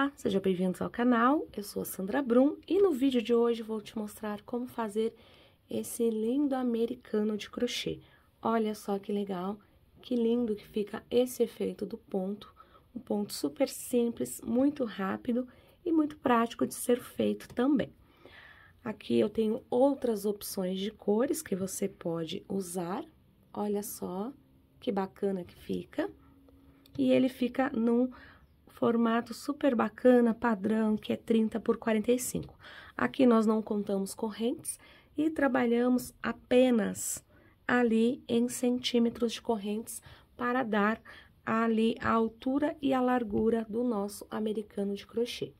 Olá, sejam bem-vindos ao canal, eu sou a Sandra Brum e no vídeo de hoje vou te mostrar como fazer esse lindo americano de crochê. Olha só que legal, que lindo que fica esse efeito do ponto, um ponto super simples, muito rápido e muito prático de ser feito também. Aqui eu tenho outras opções de cores que você pode usar, olha só que bacana que fica. E ele fica num Formato super bacana, padrão, que é 30 por 45. Aqui nós não contamos correntes e trabalhamos apenas ali em centímetros de correntes para dar ali a altura e a largura do nosso americano de crochê.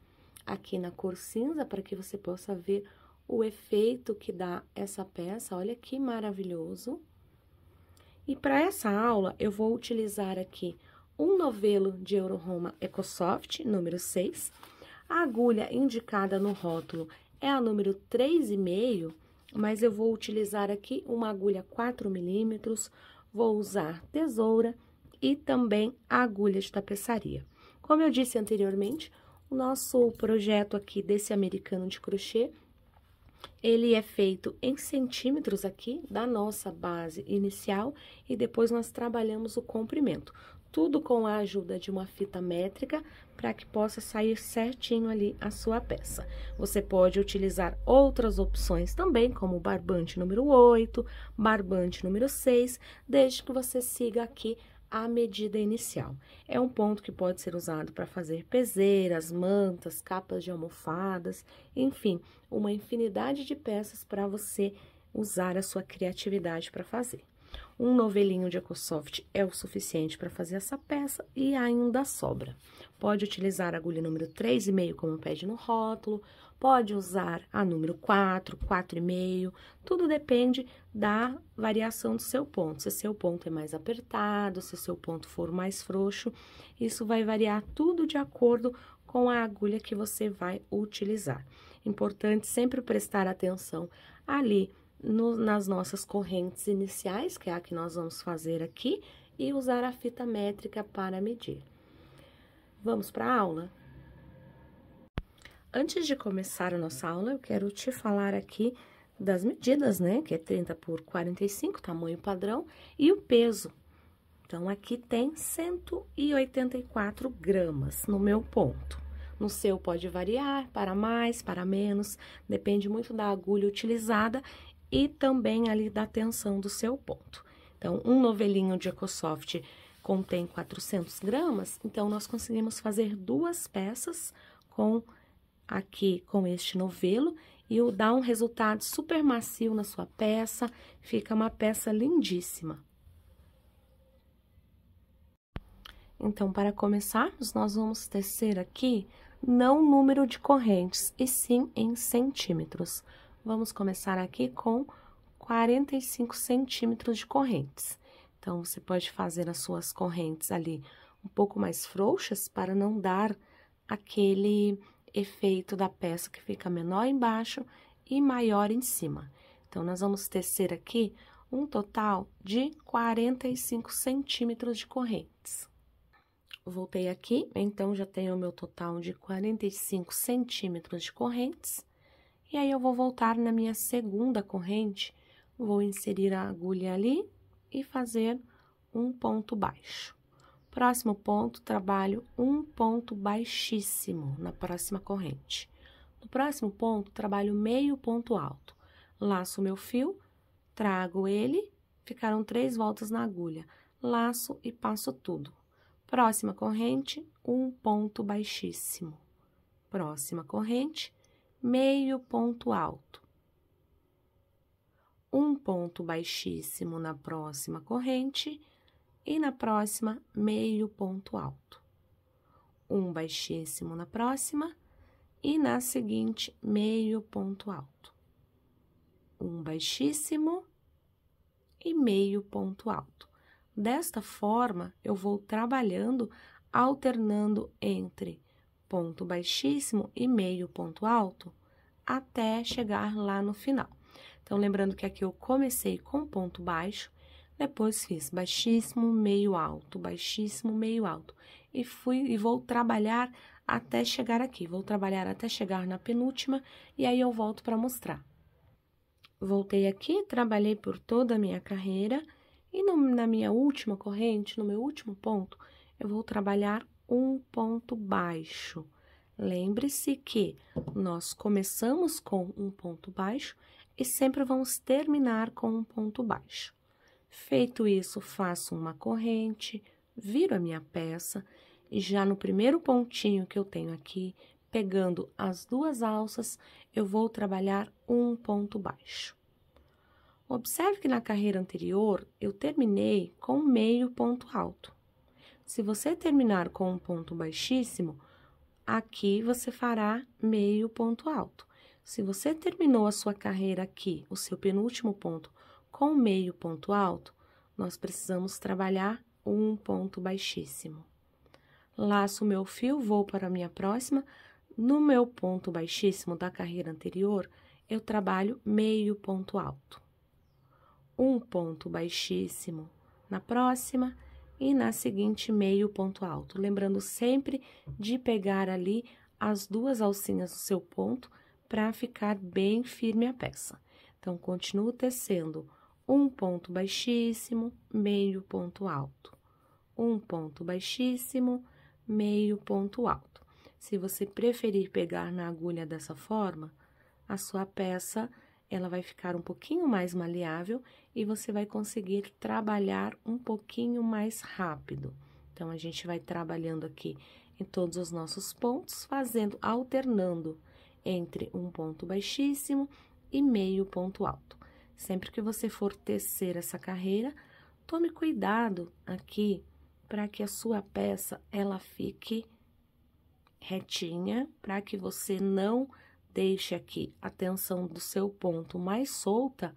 Aqui na cor cinza, para que você possa ver o efeito que dá essa peça, olha que maravilhoso. E para essa aula, eu vou utilizar aqui um novelo de Euroroma EcoSoft, número 6. A agulha indicada no rótulo é a número 3,5, mas eu vou utilizar aqui uma agulha 4 milímetros, vou usar tesoura e também agulha de tapeçaria. Como eu disse anteriormente, o nosso projeto aqui desse americano de crochê ele é feito em centímetros aqui da nossa base inicial e depois nós trabalhamos o comprimento. Tudo com a ajuda de uma fita métrica para que possa sair certinho ali a sua peça. Você pode utilizar outras opções também, como barbante número 8, barbante número 6, desde que você siga aqui a medida inicial. É um ponto que pode ser usado para fazer peseiras, mantas, capas de almofadas, enfim, uma infinidade de peças para você usar a sua criatividade para fazer. Um novelinho de EcoSoft é o suficiente para fazer essa peça e ainda sobra. Pode utilizar a agulha número 3,5 como pede no rótulo, pode usar a número 4, 4,5, tudo depende da variação do seu ponto. Se seu ponto é mais apertado, se seu ponto for mais frouxo, isso vai variar tudo de acordo com a agulha que você vai utilizar. Importante sempre prestar atenção ali no, nas nossas correntes iniciais, que é a que nós vamos fazer aqui, e usar a fita métrica para medir. Vamos para a aula? Antes de começar a nossa aula, eu quero te falar aqui das medidas, né? Que é 30 por 45, tamanho padrão, e o peso. Então, aqui tem 184 gramas no meu ponto. No seu pode variar para mais, para menos, depende muito da agulha utilizada e também ali da tensão do seu ponto. Então, um novelinho de EcoSoft contém 400 gramas, então nós conseguimos fazer duas peças com aqui com este novelo e o dá um resultado super macio na sua peça, fica uma peça lindíssima. Então, para começarmos, nós vamos tecer aqui não número de correntes, e sim em centímetros. Vamos começar aqui com 45 centímetros de correntes. Então, você pode fazer as suas correntes ali um pouco mais frouxas para não dar aquele efeito da peça que fica menor embaixo e maior em cima. Então, nós vamos tecer aqui um total de 45 centímetros de correntes. Voltei aqui, então, já tenho o meu total de 45 centímetros de correntes. E aí eu vou voltar na minha segunda corrente, vou inserir a agulha ali e fazer um ponto baixo. Próximo ponto, trabalho um ponto baixíssimo na próxima corrente. No próximo ponto, trabalho meio ponto alto. Laço meu fio, trago ele, ficaram três voltas na agulha. Laço e passo tudo. Próxima corrente, um ponto baixíssimo. Próxima corrente, meio ponto alto. Um ponto baixíssimo na próxima corrente e na próxima, meio ponto alto. Um baixíssimo na próxima e na seguinte, meio ponto alto. Um baixíssimo e meio ponto alto. Desta forma, eu vou trabalhando alternando entre ponto baixíssimo e meio ponto alto até chegar lá no final. Então, lembrando que aqui eu comecei com ponto baixo, depois fiz baixíssimo, meio alto, baixíssimo, meio alto. E fui e vou trabalhar até chegar aqui. Vou trabalhar até chegar na penúltima e aí eu volto para mostrar. Voltei aqui, trabalhei por toda a minha carreira e no, na minha última corrente, no meu último ponto, eu vou trabalhar um ponto baixo. Lembre-se que nós começamos com um ponto baixo e sempre vamos terminar com um ponto baixo. Feito isso, faço uma corrente, viro a minha peça e já no primeiro pontinho que eu tenho aqui, pegando as duas alças, eu vou trabalhar um ponto baixo. Observe que na carreira anterior eu terminei com meio ponto alto. Se você terminar com um ponto baixíssimo, aqui você fará meio ponto alto. Se você terminou a sua carreira aqui, o seu penúltimo ponto, com meio ponto alto, nós precisamos trabalhar um ponto baixíssimo. Laço meu fio, vou para a minha próxima. No meu ponto baixíssimo da carreira anterior, eu trabalho meio ponto alto. Um ponto baixíssimo na próxima e na seguinte meio ponto alto. Lembrando sempre de pegar ali as duas alcinhas do seu ponto para ficar bem firme a peça. Então, continuo tecendo um ponto baixíssimo, meio ponto alto. Um ponto baixíssimo, meio ponto alto. Se você preferir pegar na agulha dessa forma, a sua peça ela vai ficar um pouquinho mais maleável e você vai conseguir trabalhar um pouquinho mais rápido. Então, a gente vai trabalhando aqui em todos os nossos pontos, fazendo, alternando entre um ponto baixíssimo e meio ponto alto. Sempre que você for tecer essa carreira, tome cuidado aqui para que a sua peça ela fique retinha, para que você não deixe aqui a tensão do seu ponto mais solta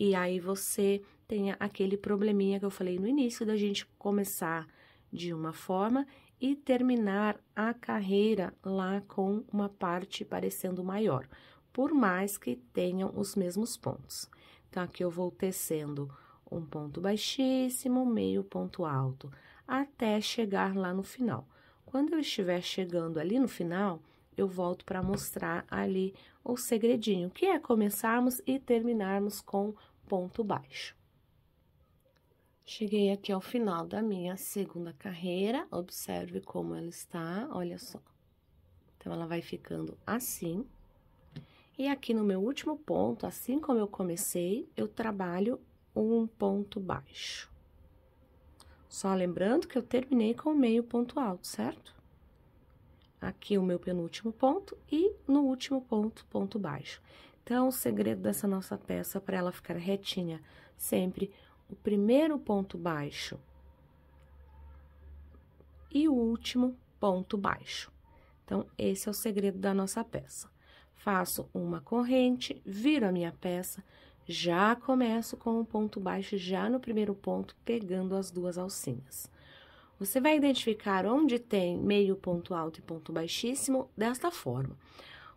e aí você tenha aquele probleminha que eu falei no início da gente começar de uma forma e terminar a carreira lá com uma parte parecendo maior, por mais que tenham os mesmos pontos. Então, aqui eu vou tecendo um ponto baixíssimo, meio ponto alto, até chegar lá no final. Quando eu estiver chegando ali no final, eu volto para mostrar ali o segredinho, que é começarmos e terminarmos com ponto baixo. Cheguei aqui ao final da minha segunda carreira, observe como ela está, olha só. Então, ela vai ficando assim. E aqui no meu último ponto, assim como eu comecei, eu trabalho um ponto baixo. Só lembrando que eu terminei com meio ponto alto, certo? Aqui o meu penúltimo ponto e no último ponto, ponto baixo. Então, o segredo dessa nossa peça para ela ficar retinha, sempre o primeiro ponto baixo e o último ponto baixo. Então, esse é o segredo da nossa peça. Faço uma corrente, viro a minha peça, já começo com o um ponto baixo, já no primeiro ponto, pegando as duas alcinhas. Você vai identificar onde tem meio ponto alto e ponto baixíssimo desta forma.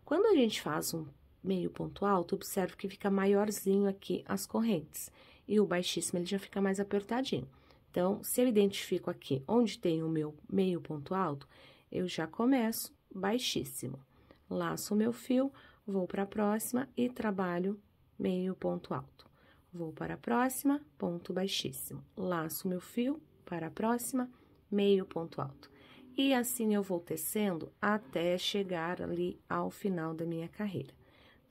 Quando a gente faz um meio ponto alto, observo que fica maiorzinho aqui as correntes. E o baixíssimo, ele já fica mais apertadinho. Então, se eu identifico aqui onde tem o meu meio ponto alto, eu já começo baixíssimo. Laço o meu fio, vou para a próxima e trabalho meio ponto alto. Vou para a próxima, ponto baixíssimo. Laço meu fio para a próxima, meio ponto alto. E assim eu vou tecendo até chegar ali ao final da minha carreira.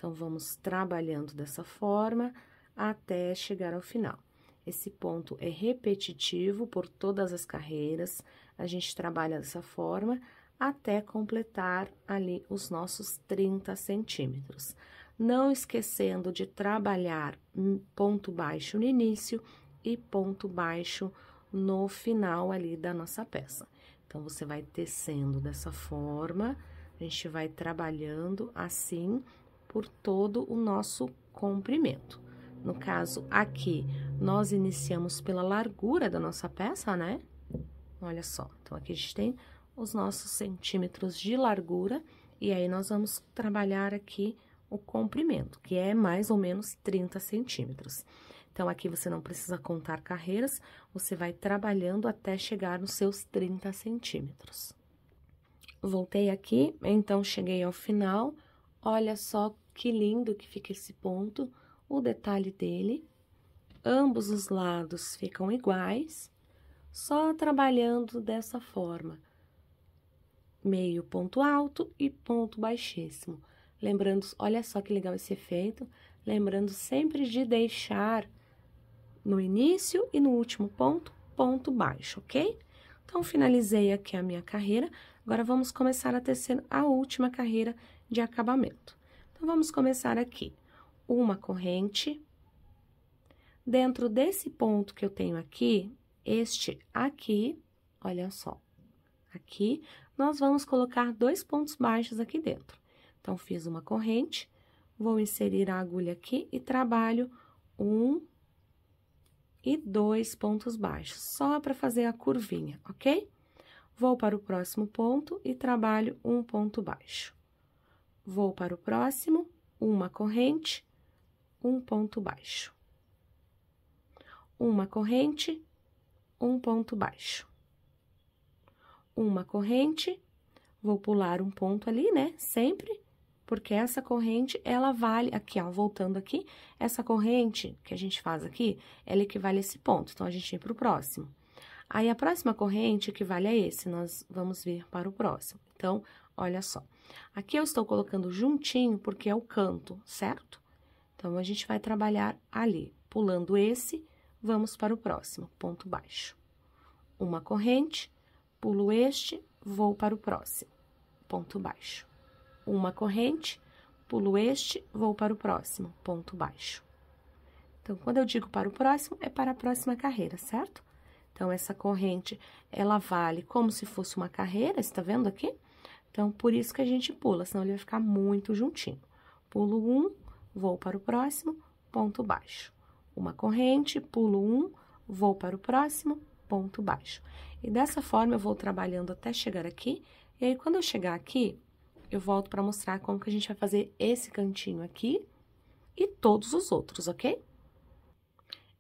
Então, vamos trabalhando dessa forma até chegar ao final. Esse ponto é repetitivo por todas as carreiras, a gente trabalha dessa forma até completar ali os nossos 30 centímetros. Não esquecendo de trabalhar ponto baixo no início e ponto baixo no final ali da nossa peça. Então, você vai tecendo dessa forma, a gente vai trabalhando assim por todo o nosso comprimento. No caso aqui, nós iniciamos pela largura da nossa peça, né? Olha só, então aqui a gente tem os nossos centímetros de largura e aí nós vamos trabalhar aqui o comprimento, que é mais ou menos 30 centímetros. Então, aqui você não precisa contar carreiras, você vai trabalhando até chegar nos seus 30 centímetros. Voltei aqui, então, cheguei ao final. Olha só que lindo que fica esse ponto. O detalhe dele. Ambos os lados ficam iguais, só trabalhando dessa forma. Meio ponto alto e ponto baixíssimo. Lembrando, olha só que legal esse efeito. Lembrando sempre de deixar no início e no último ponto, ponto baixo, ok? Então, finalizei aqui a minha carreira. Agora, vamos começar a tecer a última carreira de acabamento. Então, vamos começar aqui. Uma corrente. Dentro desse ponto que eu tenho aqui, este aqui, olha só, aqui, nós vamos colocar dois pontos baixos aqui dentro. Então, fiz uma corrente, vou inserir a agulha aqui e trabalho um e dois pontos baixos, só para fazer a curvinha, ok? Vou para o próximo ponto e trabalho um ponto baixo vou para o próximo, uma corrente, um ponto baixo. Uma corrente, um ponto baixo. Uma corrente, vou pular um ponto ali, né? Sempre, porque essa corrente, ela vale, aqui, ó, voltando aqui, essa corrente que a gente faz aqui, ela equivale a esse ponto, então, a gente vem para o próximo. Aí, a próxima corrente equivale a é esse, nós vamos vir para o próximo. Então, olha só. Aqui eu estou colocando juntinho porque é o canto, certo? Então, a gente vai trabalhar ali. Pulando esse, vamos para o próximo, ponto baixo. Uma corrente, pulo este, vou para o próximo, ponto baixo. Uma corrente, pulo este, vou para o próximo, ponto baixo. Então, quando eu digo para o próximo, é para a próxima carreira, certo? Então, essa corrente, ela vale como se fosse uma carreira, está vendo aqui? Então, por isso que a gente pula, senão ele vai ficar muito juntinho. Pulo um, vou para o próximo, ponto baixo. Uma corrente, pulo um, vou para o próximo, ponto baixo. E dessa forma, eu vou trabalhando até chegar aqui. E aí, quando eu chegar aqui, eu volto para mostrar como que a gente vai fazer esse cantinho aqui e todos os outros, ok?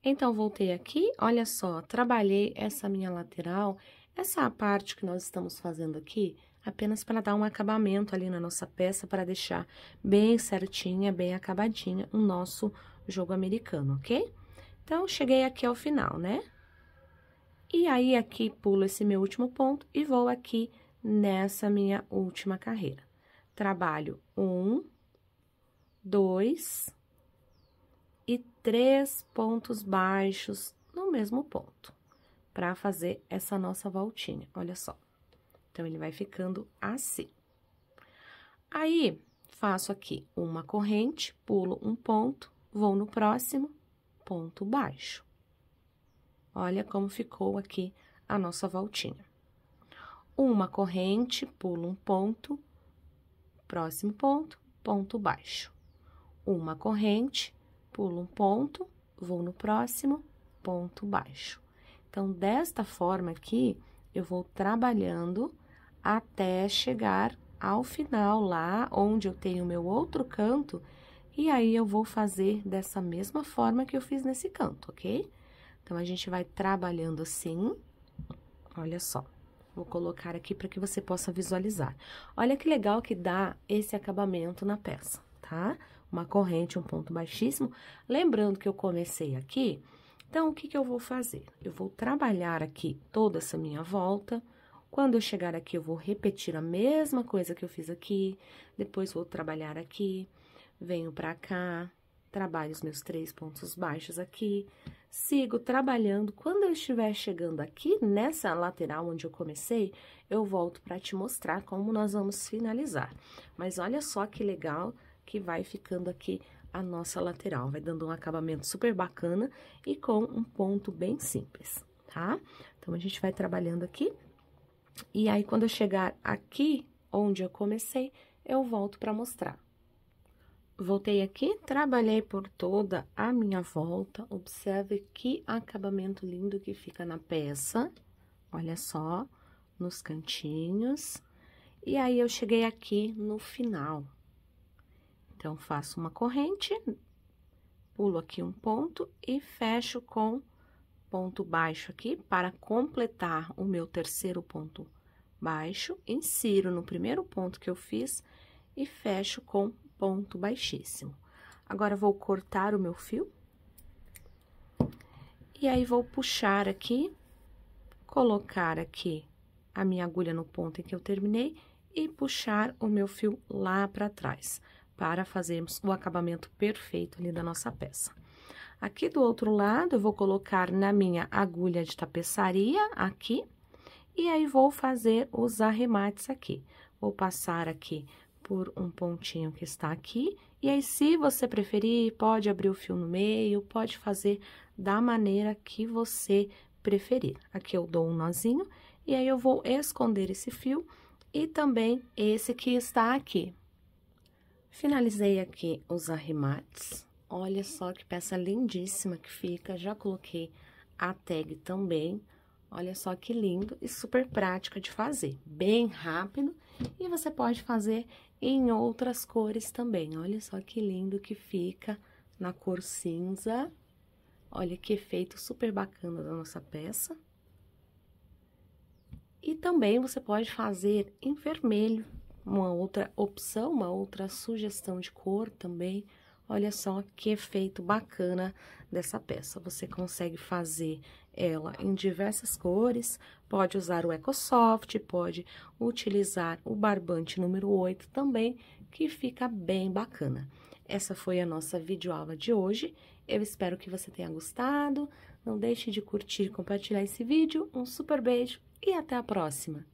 Então, voltei aqui, olha só, trabalhei essa minha lateral, essa parte que nós estamos fazendo aqui, apenas para dar um acabamento ali na nossa peça, para deixar bem certinha, bem acabadinha o nosso jogo americano, ok? Então, cheguei aqui ao final, né? E aí, aqui, pulo esse meu último ponto e vou aqui nessa minha última carreira. Trabalho um, dois e três pontos baixos no mesmo ponto, para fazer essa nossa voltinha, olha só. Então, ele vai ficando assim. Aí, faço aqui uma corrente, pulo um ponto, vou no próximo, ponto baixo. Olha como ficou aqui a nossa voltinha. Uma corrente, pulo um ponto, próximo ponto, ponto baixo. Uma corrente, pulo um ponto, vou no próximo, ponto baixo. Então, desta forma aqui, eu vou trabalhando até chegar ao final lá onde eu tenho meu outro canto e aí eu vou fazer dessa mesma forma que eu fiz nesse canto, ok? Então, a gente vai trabalhando assim, olha só. Vou colocar aqui para que você possa visualizar. Olha que legal que dá esse acabamento na peça, tá? Uma corrente, um ponto baixíssimo. Lembrando que eu comecei aqui, então, o que que eu vou fazer? Eu vou trabalhar aqui toda essa minha volta, quando eu chegar aqui, eu vou repetir a mesma coisa que eu fiz aqui, depois vou trabalhar aqui, venho para cá, trabalho os meus três pontos baixos aqui, sigo trabalhando. Quando eu estiver chegando aqui, nessa lateral onde eu comecei, eu volto para te mostrar como nós vamos finalizar. Mas olha só que legal que vai ficando aqui a nossa lateral. Vai dando um acabamento super bacana e com um ponto bem simples, tá? Então, a gente vai trabalhando aqui. E aí, quando eu chegar aqui, onde eu comecei, eu volto para mostrar. Voltei aqui, trabalhei por toda a minha volta. Observe que acabamento lindo que fica na peça. Olha só, nos cantinhos. E aí, eu cheguei aqui no final. Então, faço uma corrente, pulo aqui um ponto e fecho com ponto baixo aqui para completar o meu terceiro ponto baixo, insiro no primeiro ponto que eu fiz e fecho com ponto baixíssimo. Agora, vou cortar o meu fio. E aí, vou puxar aqui, colocar aqui a minha agulha no ponto em que eu terminei e puxar o meu fio lá para trás, para fazermos o acabamento perfeito ali da nossa peça. Aqui do outro lado, eu vou colocar na minha agulha de tapeçaria, aqui, e aí vou fazer os arremates aqui. Vou passar aqui por um pontinho que está aqui, e aí, se você preferir, pode abrir o fio no meio, pode fazer da maneira que você preferir. Aqui eu dou um nozinho, e aí eu vou esconder esse fio e também esse que está aqui. Finalizei aqui os arremates. Olha só que peça lindíssima que fica, já coloquei a tag também. Olha só que lindo e super prática de fazer, bem rápido. E você pode fazer em outras cores também. Olha só que lindo que fica na cor cinza. Olha que efeito super bacana da nossa peça. E também você pode fazer em vermelho, uma outra opção, uma outra sugestão de cor também. Olha só que efeito bacana dessa peça. Você consegue fazer ela em diversas cores, pode usar o EcoSoft, pode utilizar o barbante número 8 também, que fica bem bacana. Essa foi a nossa videoaula de hoje. Eu espero que você tenha gostado. Não deixe de curtir e compartilhar esse vídeo. Um super beijo e até a próxima!